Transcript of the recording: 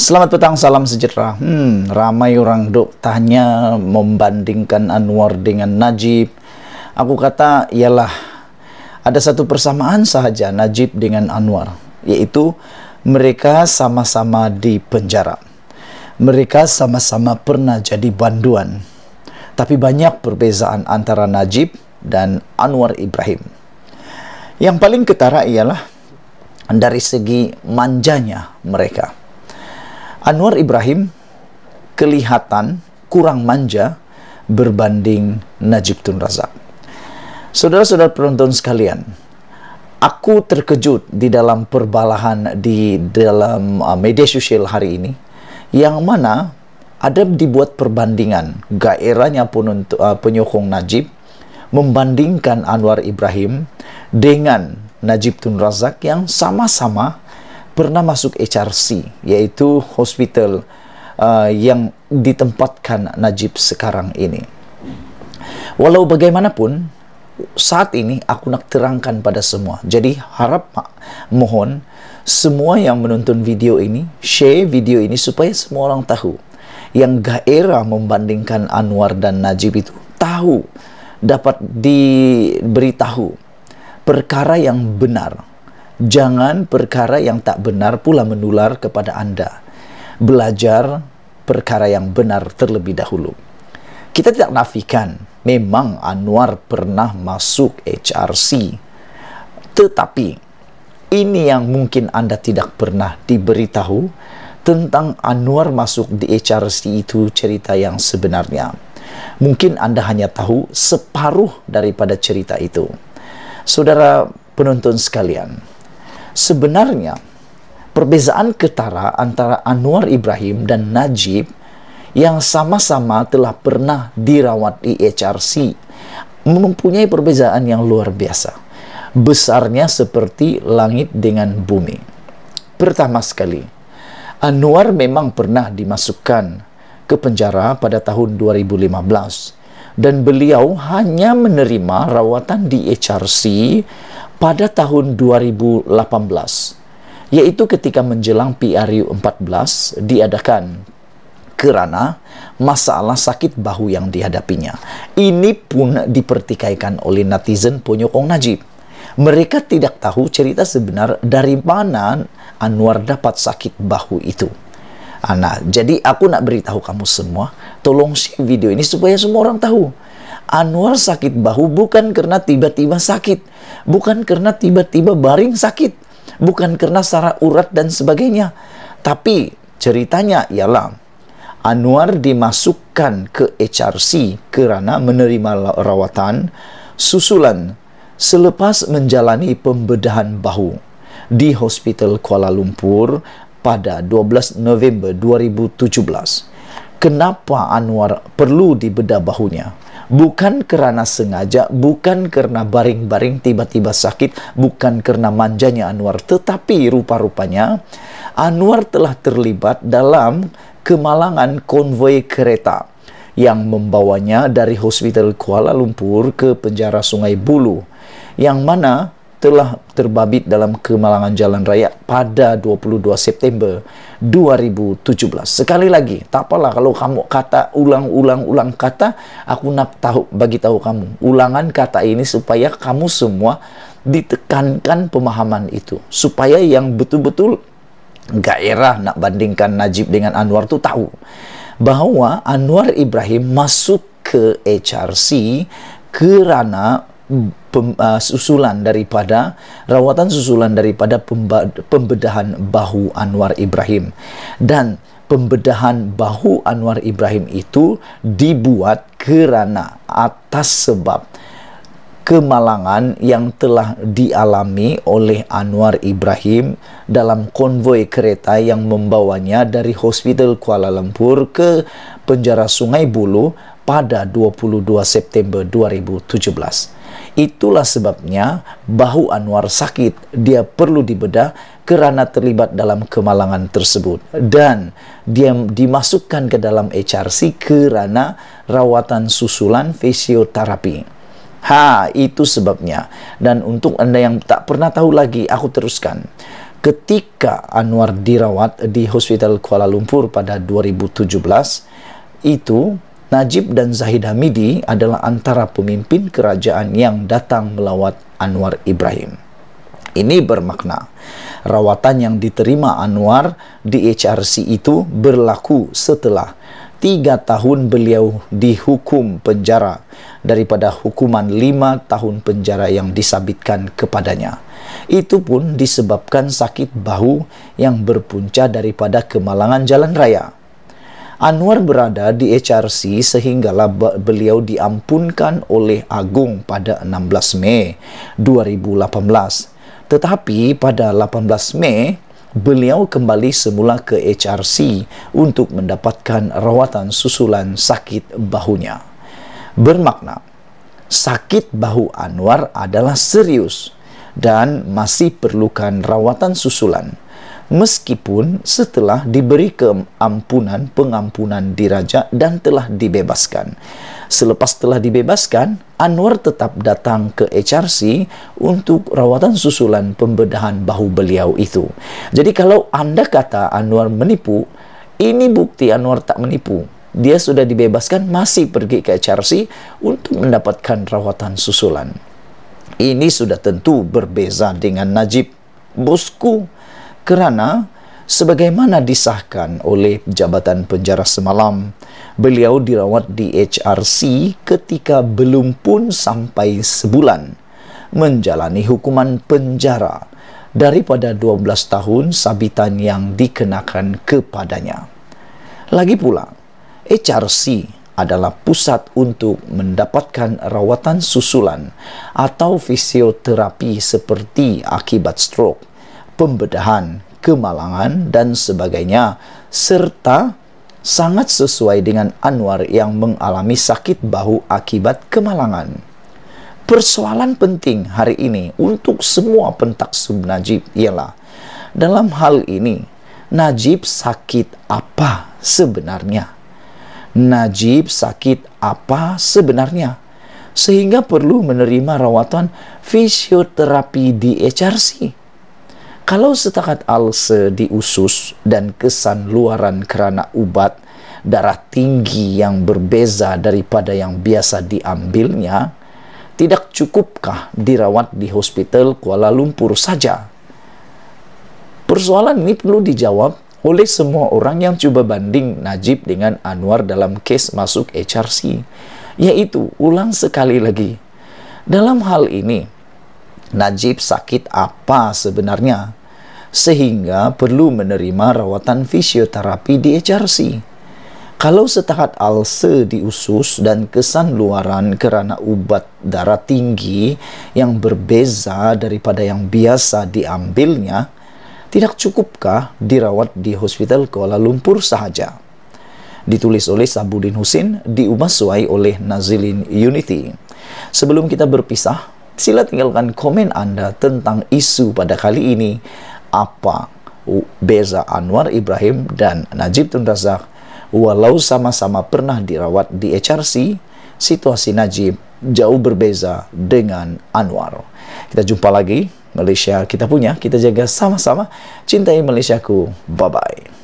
Selamat petang, salam sejahtera. Hmm, ramai orang dok tanya membandingkan Anwar dengan Najib. Aku kata, ialah ada satu persamaan saja Najib dengan Anwar, yaitu mereka sama-sama di penjara. Mereka sama-sama pernah jadi banduan. Tapi banyak perbezaan antara Najib dan Anwar Ibrahim. Yang paling ketara ialah dari segi manjanya mereka Anwar Ibrahim kelihatan kurang manja berbanding Najib Tun Razak. Saudara-saudara penonton sekalian, aku terkejut di dalam perbalahan di dalam uh, media sosial hari ini yang mana ada dibuat perbandingan gairahnya penonton, uh, penyokong Najib membandingkan Anwar Ibrahim dengan Najib Tun Razak yang sama-sama pernah masuk HRC, yaitu hospital uh, yang ditempatkan Najib sekarang ini. Walau bagaimanapun, saat ini aku nak terangkan pada semua. Jadi harap mohon semua yang menonton video ini, share video ini supaya semua orang tahu. Yang gairah membandingkan Anwar dan Najib itu tahu, dapat diberitahu perkara yang benar Jangan perkara yang tak benar pula menular kepada anda. Belajar perkara yang benar terlebih dahulu. Kita tidak nafikan memang Anwar pernah masuk HRC. Tetapi ini yang mungkin anda tidak pernah diberitahu tentang Anwar masuk di HRC itu cerita yang sebenarnya. Mungkin anda hanya tahu separuh daripada cerita itu. Saudara penonton sekalian, sebenarnya perbezaan ketara antara Anwar Ibrahim dan Najib yang sama-sama telah pernah dirawat di HRC mempunyai perbezaan yang luar biasa besarnya seperti langit dengan bumi pertama sekali Anwar memang pernah dimasukkan ke penjara pada tahun 2015 dan beliau hanya menerima rawatan di HRC pada tahun 2018, yaitu ketika menjelang PRU 14 diadakan kerana masalah sakit bahu yang dihadapinya. Ini pun dipertikaikan oleh netizen penyokong Najib. Mereka tidak tahu cerita sebenar dari mana Anwar dapat sakit bahu itu. Nah, jadi aku nak beritahu kamu semua, tolong share video ini supaya semua orang tahu Anwar sakit bahu bukan karena tiba-tiba sakit, bukan karena tiba-tiba baring sakit, bukan karena saraf urat dan sebagainya. Tapi ceritanya ialah Anwar dimasukkan ke HRC kerana menerima rawatan susulan selepas menjalani pembedahan bahu di Hospital Kuala Lumpur pada 12 November 2017. kenapa Anwar perlu dibedah bahunya bukan kerana sengaja bukan kerana baring-baring tiba-tiba sakit bukan kerana manjanya Anwar tetapi rupa-rupanya Anwar telah terlibat dalam kemalangan konvoi kereta yang membawanya dari hospital Kuala Lumpur ke penjara Sungai Bulu yang mana telah terbabit dalam kemalangan jalan raya pada 22 September 2017. Sekali lagi, tak apalah kalau kamu kata ulang-ulang-ulang kata, aku nak tahu bagi tahu kamu ulangan kata ini supaya kamu semua ditekankan pemahaman itu supaya yang betul-betul gairah nak bandingkan Najib dengan Anwar tuh tahu bahwa Anwar Ibrahim masuk ke HRC kerana Uh, susulan daripada rawatan susulan daripada pembedahan bahu Anwar Ibrahim dan pembedahan bahu Anwar Ibrahim itu dibuat kerana atas sebab kemalangan yang telah dialami oleh Anwar Ibrahim dalam konvoi kereta yang membawanya dari Hospital Kuala Lumpur ke penjara Sungai Buloh pada 22 September 2017. Itulah sebabnya bahu Anwar sakit, dia perlu dibedah kerana terlibat dalam kemalangan tersebut dan dia dimasukkan ke dalam HRC kerana rawatan susulan fisioterapi. Ha, itu sebabnya. Dan untuk Anda yang tak pernah tahu lagi, aku teruskan. Ketika Anwar dirawat di Hospital Kuala Lumpur pada 2017, itu Najib dan Zahid Hamidi adalah antara pemimpin kerajaan yang datang melawat Anwar Ibrahim. Ini bermakna rawatan yang diterima Anwar di HRC itu berlaku setelah tiga tahun beliau dihukum penjara daripada hukuman lima tahun penjara yang disabitkan kepadanya. Itu pun disebabkan sakit bahu yang berpunca daripada kemalangan jalan raya. Anwar berada di HRC sehinggalah beliau diampunkan oleh Agung pada 16 Mei 2018. Tetapi pada 18 Mei, beliau kembali semula ke HRC untuk mendapatkan rawatan susulan sakit bahunya. Bermakna, sakit bahu Anwar adalah serius dan masih perlukan rawatan susulan. meskipun setelah diberi keampunan, pengampunan diraja dan telah dibebaskan. Selepas telah dibebaskan, Anwar tetap datang ke HRC untuk rawatan susulan pembedahan bahu beliau itu. Jadi kalau Anda kata Anwar menipu, ini bukti Anwar tak menipu. Dia sudah dibebaskan masih pergi ke HRC untuk mendapatkan rawatan susulan. Ini sudah tentu berbeza dengan Najib, bosku kerana sebagaimana disahkan oleh Jabatan Penjara semalam, beliau dirawat di HRC ketika belum pun sampai sebulan menjalani hukuman penjara daripada 12 tahun sabitan yang dikenakan kepadanya. Lagi pula, HRC adalah pusat untuk mendapatkan rawatan susulan atau fisioterapi seperti akibat stroke. pembedahan, kemalangan, dan sebagainya, serta sangat sesuai dengan Anwar yang mengalami sakit bahu akibat kemalangan. Persoalan penting hari ini untuk semua pentaksub Najib ialah dalam hal ini Najib sakit apa sebenarnya? Najib sakit apa sebenarnya? Sehingga perlu menerima rawatan fisioterapi di HRC kalau setakat alse di usus dan kesan luaran kerana ubat, darah tinggi yang berbeza daripada yang biasa diambilnya, tidak cukupkah dirawat di hospital Kuala Lumpur saja? Persoalan ini perlu dijawab oleh semua orang yang coba banding Najib dengan Anwar dalam kes masuk HRC, yaitu ulang sekali lagi. Dalam hal ini, Najib sakit apa sebenarnya? sehingga perlu menerima rawatan fisioterapi di HRC. Kalau setakat alse di usus dan kesan luaran kerana ubat darah tinggi yang berbeza daripada yang biasa diambilnya, tidak cukupkah dirawat di Hospital Kuala Lumpur sahaja? Ditulis oleh Sabudin Husin, diumaswai oleh Nazilin Unity. Sebelum kita berpisah, sila tinggalkan komen Anda tentang isu pada kali ini apa beza Anwar Ibrahim dan Najib Tun Razak walau sama-sama pernah dirawat di HRC, situasi Najib jauh berbeza dengan Anwar. Kita jumpa lagi, Malaysia kita punya, kita jaga sama-sama, cintai Malaysiaku, bye-bye.